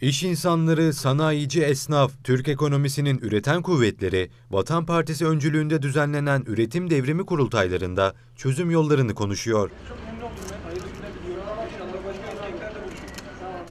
İş insanları, sanayici, esnaf, Türk ekonomisinin üreten kuvvetleri, Vatan Partisi öncülüğünde düzenlenen üretim devrimi kurultaylarında çözüm yollarını konuşuyor.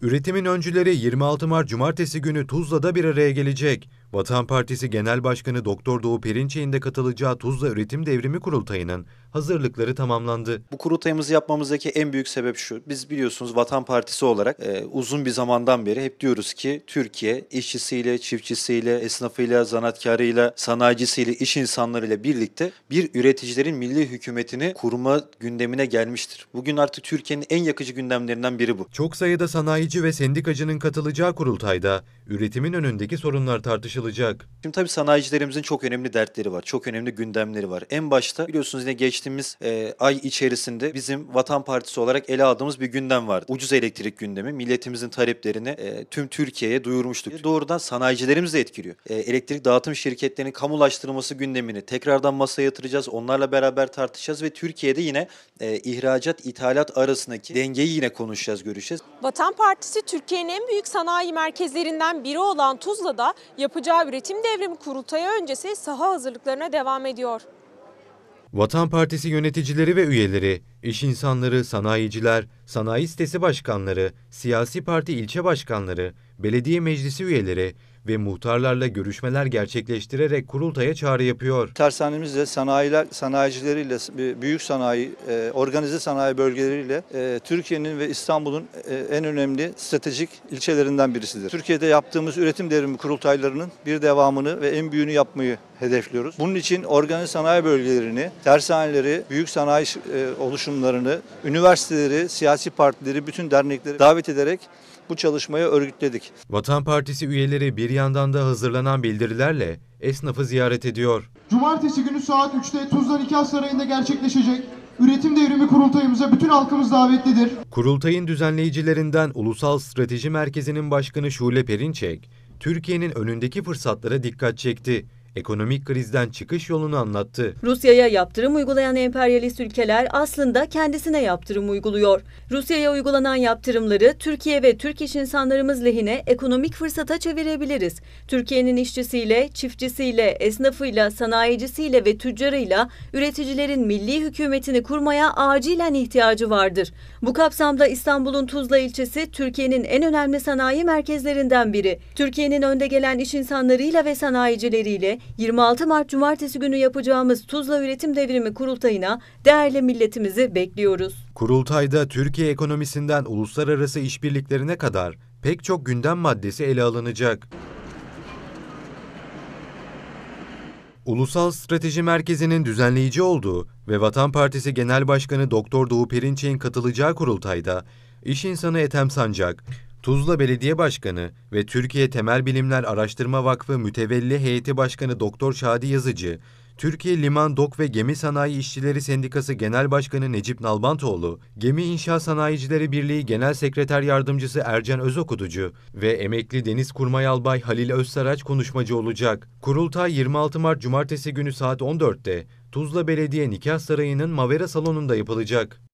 Üretimin öncüleri 26 Mart Cumartesi günü Tuzla'da bir araya gelecek. Vatan Partisi Genel Başkanı Doktor Doğu Perinçek'in de katılacağı Tuzla Üretim Devrimi Kurultayı'nın hazırlıkları tamamlandı. Bu kurultayımızı yapmamızdaki en büyük sebep şu. Biz biliyorsunuz Vatan Partisi olarak e, uzun bir zamandan beri hep diyoruz ki Türkiye işçisiyle, çiftçisiyle, esnafıyla, zanaatkarıyla, sanayicisiyle, iş insanlarıyla birlikte bir üreticilerin milli hükümetini kurma gündemine gelmiştir. Bugün artık Türkiye'nin en yakıcı gündemlerinden biri bu. Çok sayıda sanayici ve sendikacının katılacağı kurultayda üretimin önündeki sorunlar tartışılacak. Şimdi tabii sanayicilerimizin çok önemli dertleri var, çok önemli gündemleri var. En başta biliyorsunuz yine geçti geçtiğimiz e, ay içerisinde bizim Vatan Partisi olarak ele aldığımız bir gündem vardı. Ucuz elektrik gündemi. Milletimizin taleplerini e, tüm Türkiye'ye duyurmuştuk. doğrudan sanayicilerimiz etkiliyor. E, elektrik dağıtım şirketlerinin kamulaştırılması gündemini tekrardan masaya yatıracağız. Onlarla beraber tartışacağız ve Türkiye'de yine e, ihracat ithalat arasındaki dengeyi yine konuşacağız, görüşeceğiz. Vatan Partisi Türkiye'nin en büyük sanayi merkezlerinden biri olan Tuzla'da yapacağı üretim devrimi kurultayı öncesi saha hazırlıklarına devam ediyor. Vatan Partisi yöneticileri ve üyeleri, iş insanları, sanayiciler, sanayi sitesi başkanları, siyasi parti ilçe başkanları, belediye meclisi üyeleri ve muhtarlarla görüşmeler gerçekleştirerek kurultaya çağrı yapıyor. Tersanemizle sanayiler, sanayicileriyle, büyük sanayi, e, organize sanayi bölgeleriyle e, Türkiye'nin ve İstanbul'un e, en önemli stratejik ilçelerinden birisidir. Türkiye'de yaptığımız üretim devrimi kurultaylarının bir devamını ve en büyüğünü yapmayı hedefliyoruz. Bunun için organize sanayi bölgelerini, tersaneleri, büyük sanayi oluşumlarını, üniversiteleri, siyasi partileri, bütün dernekleri davet ederek bu çalışmayı örgütledik. Vatan Partisi üyeleri bir yandan da hazırlanan bildirilerle esnafı ziyaret ediyor. Cumartesi günü saat 3'te Tuzla Nikah Sarayı'nda gerçekleşecek Üretim Devrimi Kurultayımıza bütün halkımız davetlidir. Kurultayın düzenleyicilerinden Ulusal Strateji Merkezi'nin başkanı Şule Perinçek, Türkiye'nin önündeki fırsatlara dikkat çekti ekonomik krizden çıkış yolunu anlattı. Rusya'ya yaptırım uygulayan emperyalist ülkeler aslında kendisine yaptırım uyguluyor. Rusya'ya uygulanan yaptırımları Türkiye ve Türk iş insanlarımız lehine ekonomik fırsata çevirebiliriz. Türkiye'nin işçisiyle, çiftçisiyle, esnafıyla, sanayicisiyle ve tüccarıyla üreticilerin milli hükümetini kurmaya acilen ihtiyacı vardır. Bu kapsamda İstanbul'un Tuzla ilçesi Türkiye'nin en önemli sanayi merkezlerinden biri. Türkiye'nin önde gelen iş insanlarıyla ve sanayicileriyle 26 Mart Cumartesi günü yapacağımız Tuzla Üretim Devrimi Kurultayı'na değerli milletimizi bekliyoruz. Kurultayda Türkiye ekonomisinden uluslararası işbirliklerine kadar pek çok gündem maddesi ele alınacak. Ulusal Strateji Merkezi'nin düzenleyici olduğu ve Vatan Partisi Genel Başkanı Doktor Doğu Perinçek'in katılacağı kurultayda iş insanı Ethem Sancak, Tuzla Belediye Başkanı ve Türkiye Temel Bilimler Araştırma Vakfı Mütevelli Heyeti Başkanı Doktor Şadi Yazıcı, Türkiye Liman, Dok ve Gemi Sanayi İşçileri Sendikası Genel Başkanı Necip Nalbantoğlu, Gemi İnşa Sanayicileri Birliği Genel Sekreter Yardımcısı Ercan Özokutucu ve emekli Deniz Kurmay Albay Halil Özsaraç konuşmacı olacak. Kurultay 26 Mart Cumartesi günü saat 14'te Tuzla Belediye Nikah Sarayı'nın Mavera Salonu'nda yapılacak.